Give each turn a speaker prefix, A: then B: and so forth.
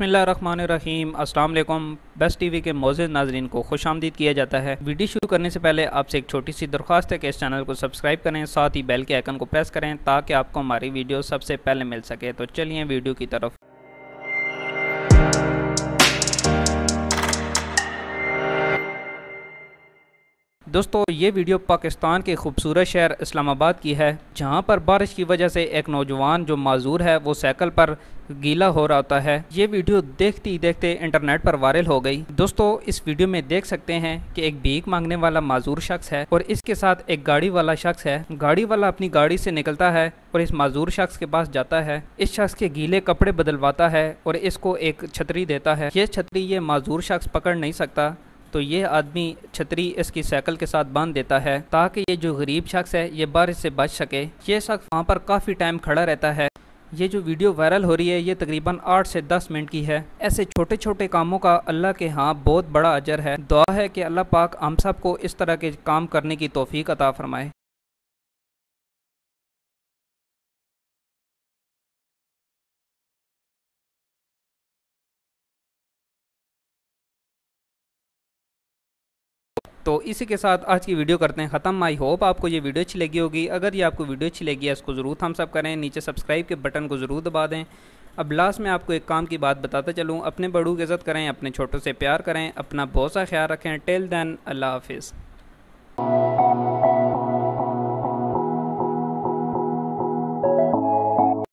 A: बसमीम असल best TV के मौजूद नाजरन को खुश आमदीद किया जाता है वीडियो शुरू करने से पहले आपसे एक छोटी सी दरख्वास्त है कि इस चैनल को सब्सक्राइब करें साथ ही बेल के आइकन को प्रेस करें ताकि आपको हमारी वीडियो सबसे पहले मिल सके तो चलिए वीडियो की तरफ दोस्तों ये वीडियो पाकिस्तान के खूबसूरत शहर इस्लामाबाद की है जहाँ पर बारिश की वजह से एक नौजवान जो माजूर है वो साइकिल पर गीला हो रहा है ये वीडियो देखते ही देखते इंटरनेट पर वायरल हो गई दोस्तों इस वीडियो में देख सकते हैं कि एक भीख मांगने वाला माजूर शख्स है और इसके साथ एक गाड़ी वाला शख्स है गाड़ी वाला अपनी गाड़ी से निकलता है और इस माजूर शख्स के पास जाता है इस शख्स के गीले कपड़े बदलवाता है और इसको एक छतरी देता है ये छतरी ये माजूर शख्स पकड़ नहीं सकता तो ये आदमी छतरी इसकी साइकिल के साथ बांध देता है ताकि ये जो गरीब शख्स है ये बारिश से बच सके ये शख्स वहाँ पर काफ़ी टाइम खड़ा रहता है ये जो वीडियो वायरल हो रही है ये तकरीबन आठ से दस मिनट की है ऐसे छोटे छोटे कामों का अल्लाह के हाँ बहुत बड़ा अजर है दुआ है कि अल्लाह पाक हम सब को इस तरह के काम करने की तोफ़ी अता फरमाए तो इसी के साथ आज की वीडियो करते हैं ख़त्म आई होप आपको ये वीडियो अच्छी लगी होगी अगर ये आपको वीडियो अच्छी लगी है इसको ज़रूर हम सब करें नीचे सब्सक्राइब के बटन को ज़रूर दबा दें अब लास्ट में आपको एक काम की बात बताता चलूँ अपने बड़ों की इज़्ज़त करें अपने छोटों से प्यार करें अपना बहुत सा ख्याल रखें टेल दैन अल्लाह हाफिज़